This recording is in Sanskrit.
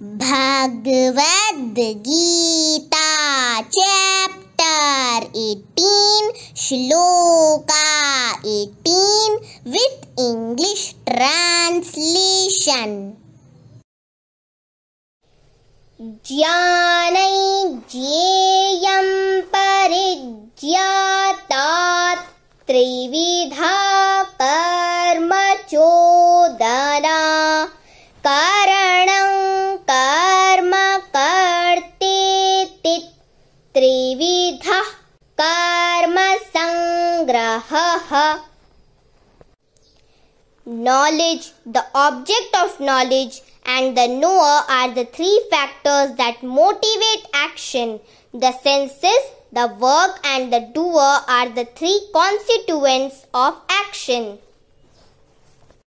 Bhagavad Gita chapter eighteen shloka eighteen with English translation ज्ञानै ज्ञेयं परिज्ञाता त्रिविधा कर्मचोदना करण karma sangraha. Knowledge, the object of knowledge, and the knower are the three factors that motivate action. The senses, the work, and the doer are the three constituents of action.